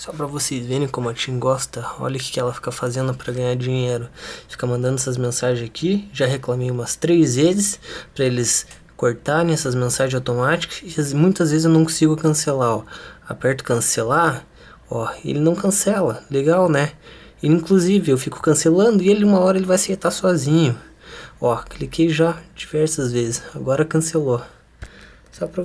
Só para vocês verem como a Tim gosta, olha o que ela fica fazendo para ganhar dinheiro. Fica mandando essas mensagens aqui, já reclamei umas três vezes para eles cortarem essas mensagens automáticas e muitas vezes eu não consigo cancelar, ó. Aperto cancelar, ó, ele não cancela, legal, né? Inclusive, eu fico cancelando e ele uma hora ele vai aceitar sozinho. Ó, cliquei já diversas vezes, agora cancelou. Só pra